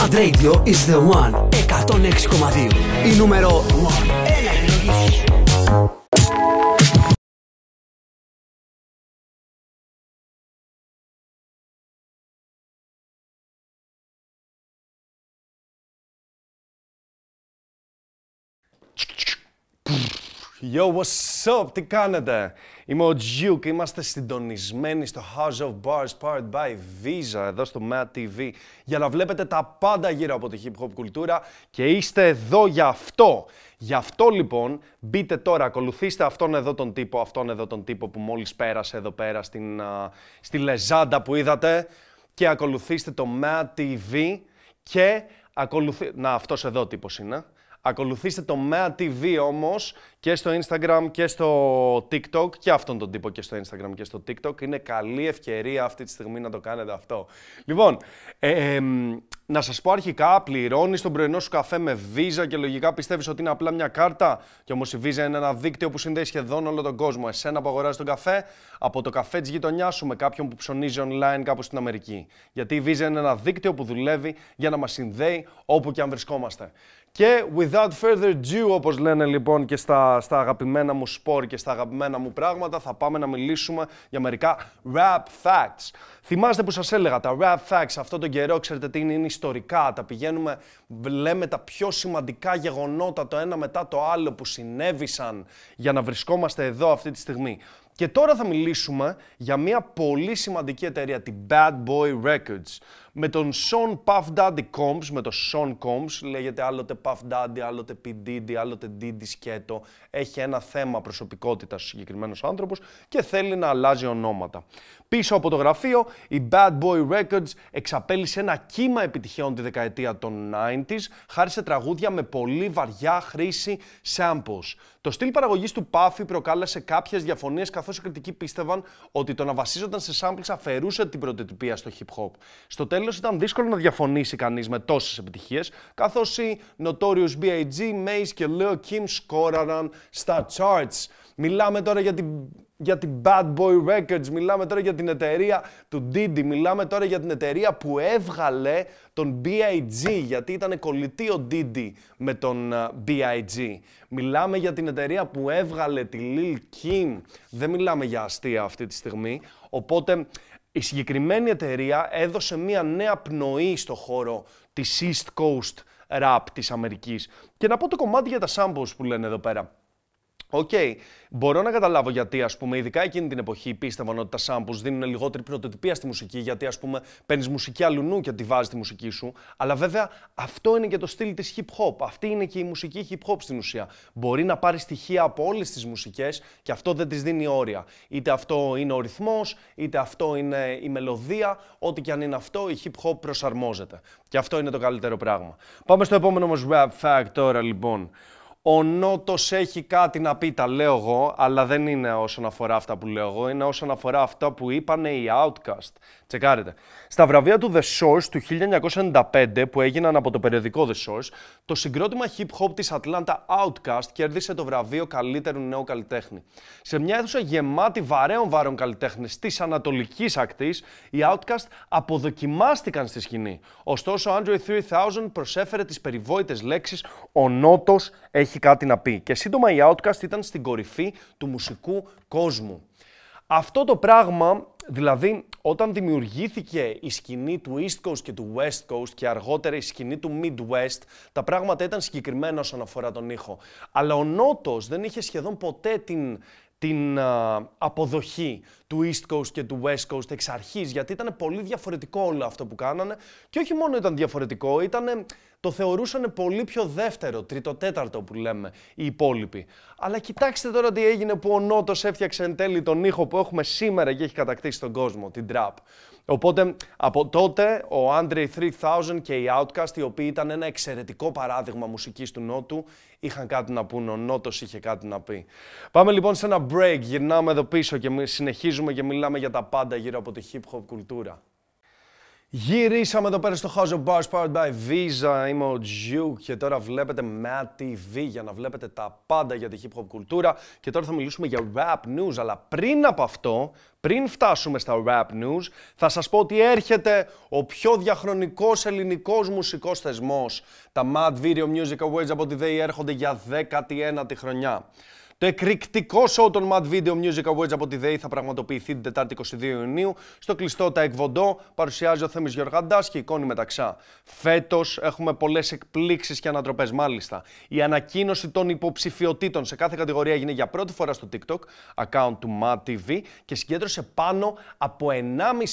Mad Radio is the one 106,2 Η νούμερο 1 Έλα, Yo, what's up, τι κάνετε. Είμαι ο Τζιου και είμαστε συντονισμένοι στο House of Bars Powered by Visa εδώ στο Mad TV για να βλέπετε τα πάντα γύρω από τη hip hop κουλτούρα και είστε εδώ για αυτό. Γι' αυτό λοιπόν μπείτε τώρα, ακολουθήστε αυτόν εδώ τον τύπο, αυτόν εδώ τον τύπο που μόλις πέρασε εδώ πέρα στην, στη Λεζάντα που είδατε και ακολουθήστε το Mad TV και ακολουθήστε... Να, αυτός εδώ τύπος είναι. Ακολουθήστε το MEA TV όμως και στο Instagram και στο TikTok και αυτόν τον τύπο και στο Instagram και στο TikTok. Είναι καλή ευκαιρία αυτή τη στιγμή να το κάνετε αυτό. Λοιπόν, ε, ε, να σας πω αρχικά, πληρώνεις τον πρωινό σου καφέ με Visa και λογικά πιστεύεις ότι είναι απλά μια κάρτα και όμως η Visa είναι ένα δίκτυο που συνδέει σχεδόν όλο τον κόσμο. Εσένα που αγοράζεις τον καφέ από το καφέ της γειτονιάς σου με κάποιον που ψωνίζει online κάπου στην Αμερική. Γιατί η Visa είναι ένα δίκτυο που δουλεύει για να μας συνδέει όπου και αν βρισκόμαστε. Και without further ado, όπως λένε λοιπόν και στα, στα αγαπημένα μου σπορ και στα αγαπημένα μου πράγματα, θα πάμε να μιλήσουμε για μερικά rap facts. Θυμάστε που σας έλεγα, τα rap facts Αυτό τον καιρό, ξέρετε τι είναι, είναι ιστορικά. Τα πηγαίνουμε, λέμε τα πιο σημαντικά γεγονότα το ένα μετά το άλλο που συνέβησαν για να βρισκόμαστε εδώ αυτή τη στιγμή. Και τώρα θα μιλήσουμε για μια πολύ σημαντική εταιρεία, την Bad Boy Records. Με τον Sean Puff Daddy Combs, με τον Sean Combs, λέγεται άλλοτε Puff Daddy, άλλοτε P. Diddy, άλλοτε Diddy Σκέτο. Έχει ένα θέμα προσωπικότητας ο συγκεκριμένος άνθρωπος και θέλει να αλλάζει ονόματα. Πίσω από το γραφείο, η Bad Boy Records εξαπέλυσε ένα κύμα επιτυχιών τη δεκαετία των 90s, χάρη σε τραγούδια με πολύ βαριά χρήση samples. Το στυλ παραγωγής του Puffy προκάλεσε κάποιες διαφωνίες καθώς οι κριτικοί πίστευαν ότι το να βασίζονταν σε samples αφαιρούσε την πρωτοτυπία στο hip hop. Στο τέλος ήταν δύσκολο να διαφωνήσει κανείς με τόσες επιτυχίες, καθώς οι Notorious B.I.G., Mace και Leo Kim σκόραραν στα charts. Μιλάμε τώρα για την, για την Bad Boy Records, μιλάμε τώρα για την εταιρεία του Diddy, μιλάμε τώρα για την εταιρεία που έβγαλε τον B.I.G. γιατί ήταν κολλητή ο Diddy με τον ε, B.I.G. Μιλάμε για την εταιρεία που έβγαλε τη Lil Kim. Δεν μιλάμε για αστεία αυτή τη στιγμή, οπότε... Η συγκεκριμένη εταιρεία έδωσε μία νέα πνοή στο χώρο της East Coast Rap της Αμερικής. Και να πω το κομμάτι για τα samples που λένε εδώ πέρα. Οκ. Okay. Μπορώ να καταλάβω γιατί, ας πούμε, ειδικά εκείνη την εποχή πίστευαν ότι τα samples δίνουν λιγότερη πρωτοτυπία στη μουσική, γιατί, ας πούμε, παίρνεις μουσική αλουνού και τη βάζεις τη μουσική σου. Αλλά βέβαια αυτό είναι και το στυλ της hip hop. Αυτή είναι και η μουσική hip hop στην ουσία. Μπορεί να πάρει στοιχεία από όλες τις μουσικές και αυτό δεν της δίνει όρια. Είτε αυτό είναι ο ρυθμός, είτε αυτό είναι η μελωδία, ό,τι και αν είναι αυτό, η hip hop προσαρμόζεται. Και αυτό είναι το καλύτερο πράγμα. Πάμε στο επόμενο όμω rap fact τώρα λοιπόν ο Νότος έχει κάτι να πει, τα λέω εγώ, αλλά δεν είναι όσον αφορά αυτά που λέω εγώ, είναι όσον αφορά αυτά που είπαν οι Outcast. Τσεκάρετε. Στα βραβεία του The Source του 1995 που έγιναν από το περιοδικό The Source, το συγκρότημα hip hop της Atlanta Outcast κέρδισε το βραβείο καλύτερου νέου καλλιτέχνη. Σε μια αίθουσα γεμάτη βαρέων βάρων καλλιτέχνης της ανατολικής ακτής, οι Outcast αποδοκιμάστηκαν στη σκηνή. Ωστόσο, ο Android 3000 προσέφερε τις περιβόητες λέξεις «Ο Νότος έχει έχει κάτι να πει. Και σύντομα η Outcast ήταν στην κορυφή του μουσικού κόσμου. Αυτό το πράγμα, δηλαδή όταν δημιουργήθηκε η σκηνή του East Coast και του West Coast και αργότερα η σκηνή του Midwest, τα πράγματα ήταν συγκεκριμένα όσον αφορά τον ήχο. Αλλά ο Νότος δεν είχε σχεδόν ποτέ την την αποδοχή του East Coast και του West Coast εξ αρχής, γιατί ήταν πολύ διαφορετικό όλο αυτό που κάνανε και όχι μόνο ήταν διαφορετικό, ήταν, το θεωρούσαν πολύ πιο δεύτερο, τρίτο-τέταρτο που λέμε οι υπόλοιποι. Αλλά κοιτάξτε τώρα τι έγινε που ο Νότος έφτιαξε εν τέλει τον ήχο που έχουμε σήμερα και έχει κατακτήσει τον κόσμο, την τραπ. Οπότε από τότε ο Andre 3000 και οι Outcast, οι οποίοι ήταν ένα εξαιρετικό παράδειγμα μουσικής του Νότου, είχαν κάτι να πούν, ο Νότος είχε κάτι να πει. Πάμε λοιπόν σε ένα break, γυρνάμε εδώ πίσω και συνεχίζουμε και μιλάμε για τα πάντα γύρω από τη hip hop κουλτούρα. Γυρίσαμε εδώ πέρα στο House of Bars powered by Visa. Είμαι ο Τζιου και τώρα βλέπετε Mad TV για να βλέπετε τα πάντα για τη hip hop κουλτούρα. Και τώρα θα μιλήσουμε για rap news. Αλλά πριν από αυτό, πριν φτάσουμε στα rap news, θα σας πω ότι έρχεται ο πιο διαχρονικός ελληνικός μουσικός θεσμός. Τα Mad Video Music Awards από τη ΔΕΗ έρχονται για 19η χρονιά. Το εκρηκτικό show των Mad Video Music Awards από τη ΔΕΗ θα πραγματοποιηθεί την Τετάρτη 22 Ιουνίου στο κλειστό Τα Εκβοντό. Παρουσιάζει ο Θέμης Γιωργαντά και η εικόνη Μεταξά. Φέτος έχουμε πολλές εκπλήξεις και ανατροπές μάλιστα. Η ανακοίνωση των υποψηφιωτήτων σε κάθε κατηγορία έγινε για πρώτη φορά στο TikTok, account του Mad TV και συγκέντρωσε πάνω από 1,5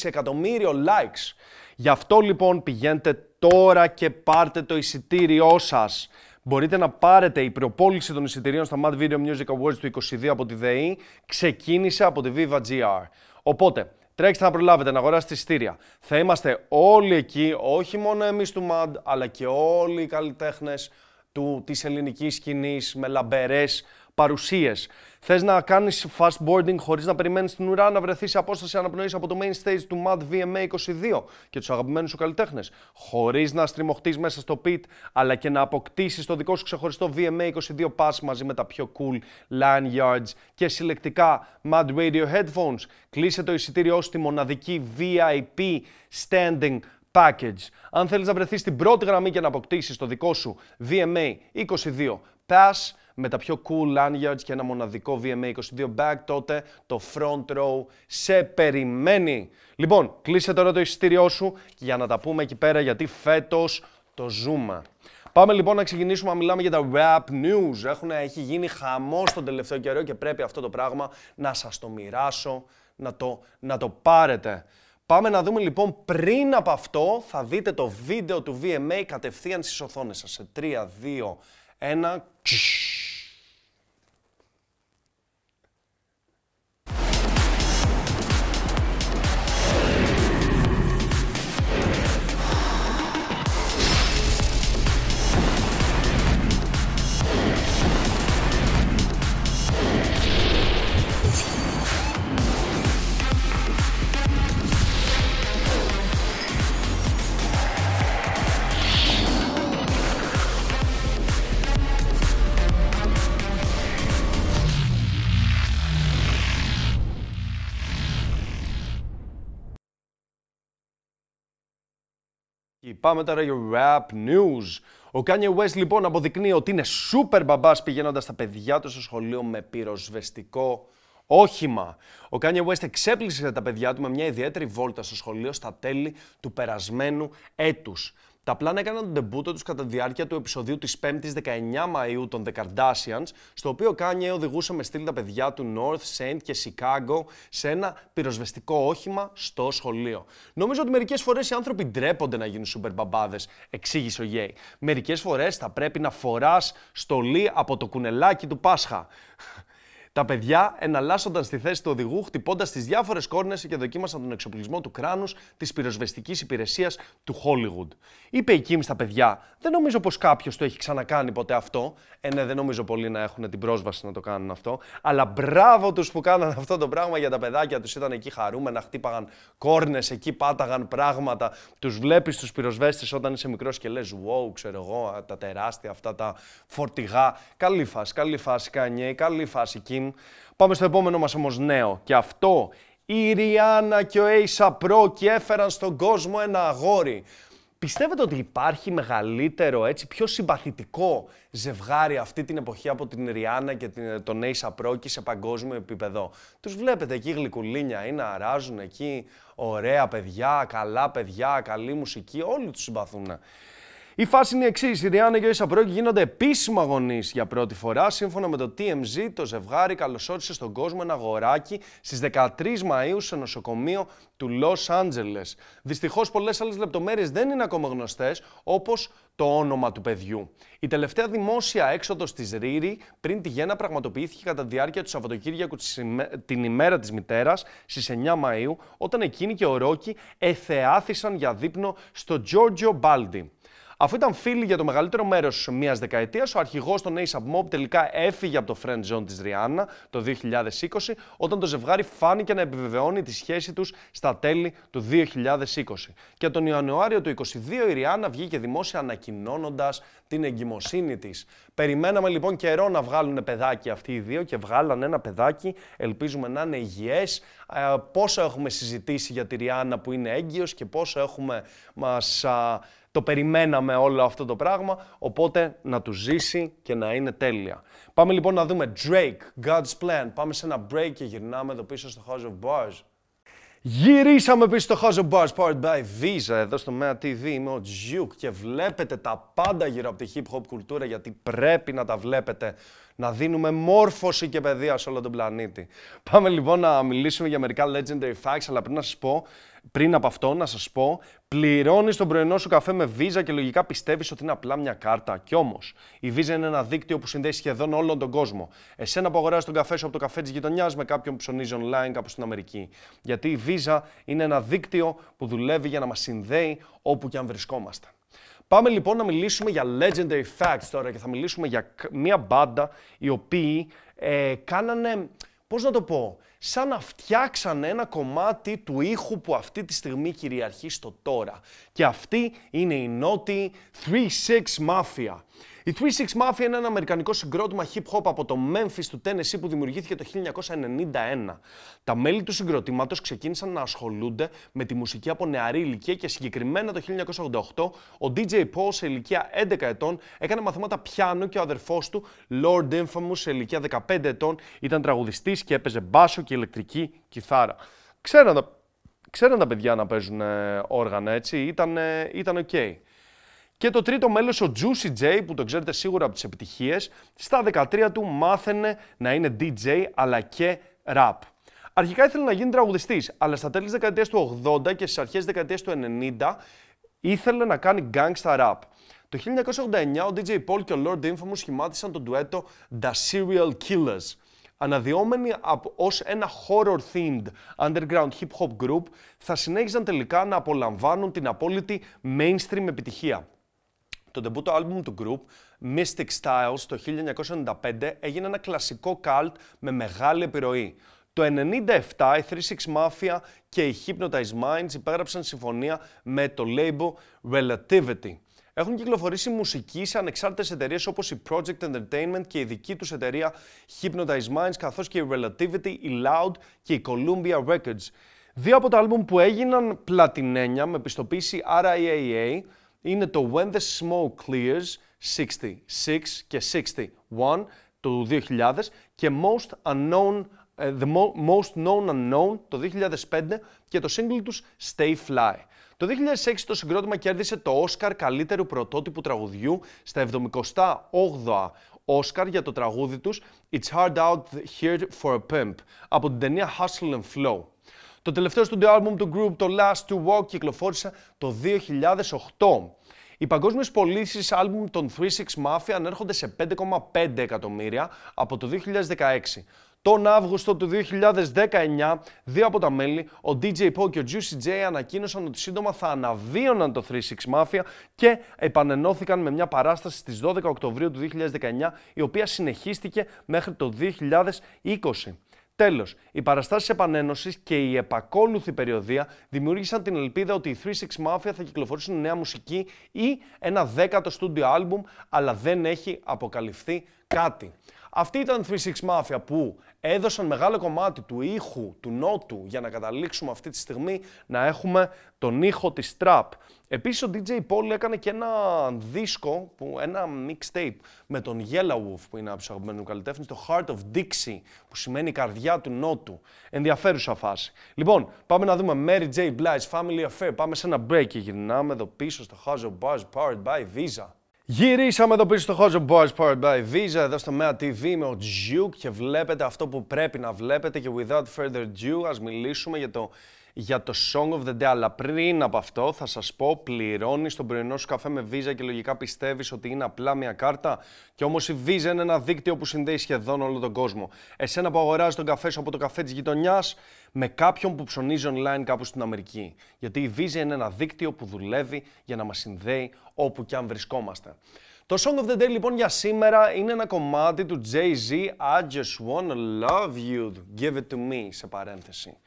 εκατομμύριο likes. Γι' αυτό λοιπόν πηγαίνετε τώρα και πάρτε το εισιτήριό σας. Μπορείτε να πάρετε η προπόληση των εισιτηρίων στα Mad Video Music Awards του 22 από τη ΔΕΗ. Ξεκίνησε από τη Viva GR. Οπότε, τρέξτε να προλάβετε να αγοράσετε εισιτήρια. Θα είμαστε όλοι εκεί, όχι μόνο εμείς του Mad, αλλά και όλοι οι καλλιτέχνες του, της ελληνικής σκηνής με λαμπερές παρουσίες. Θες να κάνεις fast boarding χωρίς να περιμένεις την ουρά να βρεθείς σε απόσταση αναπνοής από το main stage του MAD VMA 22 και τους αγαπημένους σου καλλιτέχνες. Χωρίς να στριμωχτείς μέσα στο pit, αλλά και να αποκτήσεις το δικό σου ξεχωριστό VMA 22 Pass μαζί με τα πιο cool lanyards και συλλεκτικά MAD Radio headphones. Κλείσε το εισιτήριό στη μοναδική VIP standing package. Αν θέλεις να βρεθείς στην πρώτη γραμμή και να αποκτήσεις το δικό σου VMA 22 Pass, με τα πιο cool lanyards και ένα μοναδικό VMA22 bag, τότε το front row σε περιμένει. Λοιπόν, κλείσε τώρα το εισιτήριό σου για να τα πούμε εκεί πέρα γιατί φέτος το ζούμε. Πάμε λοιπόν να ξεκινήσουμε να μιλάμε για τα rap news. Έχουν, έχει γίνει χαμός τον τελευταίο καιρό και πρέπει αυτό το πράγμα να σας το μοιράσω, να το, να το πάρετε. Πάμε να δούμε λοιπόν πριν από αυτό θα δείτε το βίντεο του VMA κατευθείαν στις οθόνες σας. Σε 3, 2, 1... Πάμε τώρα για rap news. Ο Kanye West λοιπόν αποδεικνύει ότι είναι σούπερ μπαμπάς πηγαίνοντας τα παιδιά του στο σχολείο με πυροσβεστικό όχημα. Ο Kanye West εξέπληξε τα παιδιά του με μια ιδιαίτερη βόλτα στο σχολείο στα τέλη του περασμένου έτους. Τα πλάνα έκαναν τον τεμπούτο τους κατά τη διάρκεια του επεισοδίου της 5η 19 Μαου των The Kardashians, στο οποίο Κάνιε οδηγούσε με στήλη τα παιδιά του North, Saint και Chicago σε ένα πυροσβεστικό όχημα στο σχολείο. Νομίζω ότι μερικές φορές οι άνθρωποι ντρέπονται να γίνουν σούπερ μπαμπάδε, εξήγησε ο Γέι. Μερικές φορές θα πρέπει να φοράς στολή από το κουνελάκι του Πάσχα. Τα παιδιά εναλλάσσονταν στη θέση του οδηγού, χτυπώντας τις διάφορες κόρνες και δοκίμασαν τον εξοπλισμό του κράνους της πυροσβεστικής υπηρεσίας του Χόλιγουντ. Είπε η Κίμ στα παιδιά: Δεν νομίζω πως κάποιος το έχει ξανακάνει ποτέ αυτό. Ε, ναι, δεν νομίζω πολλοί να έχουν την πρόσβαση να το κάνουν αυτό. Αλλά μπράβο τους που κάναν αυτό το πράγμα για τα παιδάκια τους. Ήταν εκεί χαρούμενα, χτύπαγαν κόρνες, εκεί πάταγαν πράγματα. Τους βλέπεις τους πυροσβέστες όταν είσαι μικρός και λες: Wow, ξέρω εγώ, τα τεράστια αυτά τα φορτηγά. Καλή φάση, καλή φάση Κανιέ, καλή φάση Κίμ. Πάμε στο επόμενο μας όμως νέο. Και αυτό η Ριάννα και ο Αίσσα Pro και έφεραν στον κόσμο ένα αγόρι. Πιστεύετε ότι υπάρχει μεγαλύτερο, έτσι, πιο συμπαθητικό ζευγάρι αυτή την εποχή από την Ριάννα και τον Αίσσα Pro και σε παγκόσμιο επίπεδο. Τους βλέπετε εκεί γλυκουλίνια, είναι αράζουν εκεί, ωραία παιδιά, καλά παιδιά, καλή μουσική, όλοι τους συμπαθούν. Η φάση είναι η εξής. Η Ριάννα και ο Ισαπρόκη γίνονται επίσημα γονείς για πρώτη φορά. Σύμφωνα με το TMZ, το ζευγάρι καλωσόρισε στον κόσμο ένα αγοράκι στις 13 Μαου στο νοσοκομείο του Λος Άντζελες. Δυστυχώς, πολλές άλλες λεπτομέρειες δεν είναι ακόμα γνωστές, όπως το όνομα του παιδιού. Η τελευταία δημόσια έξοδος της Ρίρι πριν τη γέννα πραγματοποιήθηκε κατά τη διάρκεια του Σαββατοκύριακου την ημέρα της μητέρας στις 9 Μαου, όταν εκείνη και ο Ρόκι εθεάθησαν για δείπνο στο Τζόρτζιο Μπάλντι. Αφού ήταν φίλοι για το μεγαλύτερο μέρος μιας δεκαετίας, ο αρχηγός των ASAP Mob τελικά έφυγε από το friend zone της Ριάννα το 2020, όταν το ζευγάρι φάνηκε να επιβεβαιώνει τη σχέση τους στα τέλη του 2020. Και τον Ιανουάριο του 2022 η Ριάννα βγήκε δημόσια ανακοινώνοντας την εγκυμοσύνη της. Περιμέναμε λοιπόν καιρό να βγάλουν παιδάκι αυτοί οι δύο και βγάλαν ένα παιδάκι. Ελπίζουμε να είναι υγιές. Ε, πόσο έχουμε συζητήσει για τη Ριάννα που είναι έγκυος και πόσο έχουμε μας. Το περιμέναμε όλο αυτό το πράγμα, οπότε να του ζήσει και να είναι τέλεια. Πάμε λοιπόν να δούμε Drake, God's Plan. Πάμε σε ένα break και γυρνάμε εδώ πίσω στο House of Bars. Γυρίσαμε πίσω στο House of Bars powered by Visa εδώ στο Mea TV. Είμαι ο Duke και βλέπετε τα πάντα γύρω από τη hip hop κουλτούρα γιατί πρέπει να τα βλέπετε. Να δίνουμε μόρφωση και παιδεία σε όλο τον πλανήτη. Πάμε λοιπόν να μιλήσουμε για μερικά legendary facts, αλλά πριν να σας πω, πριν από αυτό, να σας πω, πληρώνεις τον πρωινό σου καφέ με Visa και λογικά πιστεύεις ότι είναι απλά μια κάρτα. Κι όμως, η Visa είναι ένα δίκτυο που συνδέει σχεδόν όλο τον κόσμο. Εσένα που αγοράζεις τον καφέ σου από το καφέ της γειτονιάς με κάποιον που ψωνίζει online κάπου στην Αμερική. Γιατί η Visa είναι ένα δίκτυο που δουλεύει για να μας συνδέει όπου και αν βρισκόμαστε. Πάμε λοιπόν να μιλήσουμε για legendary facts τώρα και θα μιλήσουμε για μια μπάντα οι οποίοι ε, κάνανε, πώς να το πω, σαν να φτιάξανε ένα κομμάτι του ήχου που αυτή τη στιγμή κυριαρχεί στο τώρα. Και αυτή είναι η νότη 3-6 Mafia. Η 3-6 Mafia είναι ένα αμερικανικό συγκρότημα hip-hop από το Memphis του Tennessee που δημιουργήθηκε το 1991. Τα μέλη του συγκροτήματος ξεκίνησαν να ασχολούνται με τη μουσική από νεαρή ηλικία και συγκεκριμένα το 1988 ο DJ Paul σε ηλικία 11 ετών έκανε μαθήματα πιάνο και ο αδερφός του Lord Infamous σε ηλικία 15 ετών ήταν τραγουδιστής και έπαιζε μπάσο και ηλεκτρική κιθάρα. Ξέραν τα, τα παιδιά να παίζουν όργανα, έτσι, ήταν, ήταν ok. Και το τρίτο μέλος, ο Juicy J, που το ξέρετε σίγουρα από τις επιτυχίες, στα 13 του μάθαινε να είναι DJ αλλά και rap. Αρχικά ήθελε να γίνει τραγουδιστής, αλλά στα τέλη δεκαετίας του 80 και στις αρχές δεκαετίας του 90 ήθελε να κάνει gangsta rap. Το 1989 ο DJ Paul και ο Lord Infamous σχημάτισαν τον τουέτο The Serial Killers αναδυόμενοι ως ένα horror-themed underground hip-hop group, θα συνέχιζαν τελικά να απολαμβάνουν την απόλυτη mainstream επιτυχία. Το τεμπούτο άλμπουμ του group, Mystic Styles, το 1995, έγινε ένα κλασικό cult με μεγάλη επιρροή. Το 1997 η 36 Mafia και οι Hypnotized Minds υπέγραψαν συμφωνία με το label Relativity έχουν κυκλοφορήσει μουσική σε ανεξάρτητες εταιρείες όπως η Project Entertainment και η δική τους εταιρεία Hypnotize Minds, καθώς και η Relativity, η Loud και η Columbia Records. Δύο από τα άλμπουμ που έγιναν πλατινένια με πιστοποίηση RIAA είναι το When the Smoke Clears 66 και 61 του 2000 και Most Unknown ε, The Most Known Unknown το 2005 και το single τους Stay Fly. Το 2006 το συγκρότημα κέρδισε το Όσκαρ καλύτερου πρωτότυπου τραγουδιού στα 78α Όσκαρ για το τραγούδι τους It's Hard Out Here for a Pimp από την ταινία Hustle and Flow. Το τελευταίο studio album του group, το Last to Walk, κυκλοφόρησε το 2008. Οι παγκόσμιες πωλήσεις άλμπουμ των 36 Mafia ανέρχονται σε 5,5 εκατομμύρια από το 2016. Τον Αύγουστο του 2019, δύο από τα μέλη, ο DJ Paul και ο Juicy J, ανακοίνωσαν ότι σύντομα θα αναβίωναν το 36 Mafia και επανενώθηκαν με μια παράσταση στις 12 Οκτωβρίου του 2019, η οποία συνεχίστηκε μέχρι το 2020. Τέλος, οι παραστάσεις επανένωσης και η επακόλουθη περιοδία δημιούργησαν την ελπίδα ότι οι 36 Mafia θα κυκλοφορήσουν νέα μουσική ή ένα δέκατο στούντιο άλμπουμ, αλλά δεν έχει αποκαλυφθεί κάτι. Αυτή η 36 Mafia που έδωσαν μεγάλο κομμάτι του ήχου του νότου για να καταλήξουμε αυτή τη στιγμή να έχουμε τον ήχο της trap. Επίσης ο DJ Paul έκανε και ένα δίσκο, που, ένα mixtape με τον Yellow Wolf που είναι από τους το Heart of Dixie που σημαίνει καρδιά του νότου. Ενδιαφέρουσα φάση. Λοιπόν, πάμε να δούμε Mary J. Blige Family Affair. Πάμε σε ένα break και γυρνάμε εδώ πίσω στο House of Bars Powered by Visa. Γυρίσαμε εδώ πίσω στο Χόζο Boys Powered by Visa, εδώ στο MEA TV με ο Duke και βλέπετε αυτό που πρέπει να βλέπετε και without further ado ας μιλήσουμε για το για το Song of the Day. Αλλά πριν από αυτό θα σας πω, πληρώνεις τον πρωινό σου καφέ με Visa και λογικά πιστεύεις ότι είναι απλά μια κάρτα και όμως η Visa είναι ένα δίκτυο που συνδέει σχεδόν όλο τον κόσμο. Εσένα που αγοράζεις τον καφέ σου από το καφέ της γειτονιάς με κάποιον που ψωνίζει online κάπου στην Αμερική. Γιατί η Visa είναι ένα δίκτυο που δουλεύει για να μας συνδέει όπου και αν βρισκόμαστε. Το Song of the Day λοιπόν για σήμερα είναι ένα κομμάτι του Jay-Z I just wanna love you, give it to me σε παρένθεση.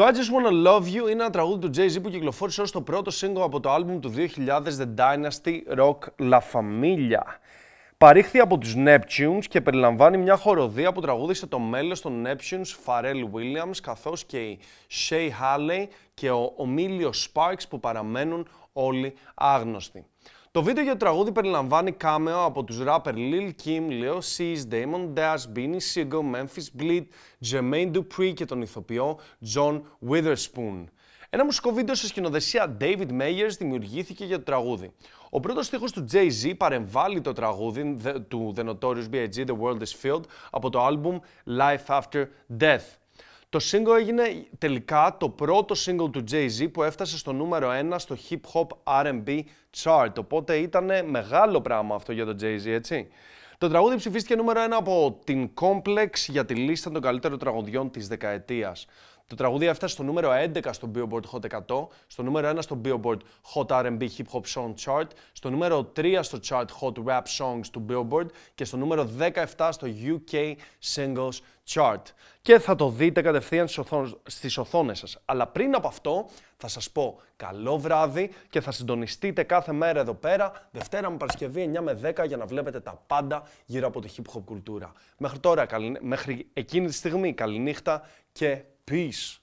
Το I Just Wanna Love You είναι ένα τραγούδι του Jay-Z που κυκλοφόρησε ως το πρώτο σύγκο από το άλμπουμ του 2000 The Dynasty Rock La Familia. Παρήχθη από τους Neptunes και περιλαμβάνει μια χοροδία που τραγούδισε το μέλος των Neptunes Pharrell Williams καθώς και η Shay Haley και ο Emilio Sparks που παραμένουν όλοι άγνωστοι. Το βίντεο για το τραγούδι περιλαμβάνει κάμεο από τους rapper Lil Kim, Leo Sis, Damon Dash, Beanie Sigel, Memphis Bleed, Jermaine Dupri και τον ηθοποιό John Witherspoon. Ένα μουσικό βίντεο σε σκηνοδεσία David Meyers δημιουργήθηκε για το τραγούδι. Ο πρώτος στίχος του Jay-Z παρεμβάλλει το τραγούδι του The Notorious B.I.G. The World Is Filled από το άλμπουμ Life After Death. Το single έγινε τελικά το πρώτο single του Jay-Z που έφτασε στο νούμερο 1 στο hip hop R&B chart, οπότε ήταν μεγάλο πράγμα αυτό για τον Jay-Z, έτσι. Το τραγούδι ψηφίστηκε νούμερο 1 από την Complex για τη λίστα των καλύτερων τραγουδιών της δεκαετίας. Το τραγούδι έφτασε στο νούμερο 11 στο Billboard Hot 100, στο νούμερο 1 στο Billboard Hot R&B Hip Hop Song Chart, στο νούμερο 3 στο chart Hot Rap Songs του Billboard και στο νούμερο 17 στο UK Singles Chart. Και θα το δείτε κατευθείαν στις οθόνες σας. Αλλά πριν από αυτό θα σας πω καλό βράδυ και θα συντονιστείτε κάθε μέρα εδώ πέρα, Δευτέρα με Παρασκευή 9 με 10 για να βλέπετε τα πάντα γύρω από τη hip hop κουλτούρα. Μέχρι τώρα, μέχρι εκείνη τη στιγμή, καληνύχτα και peace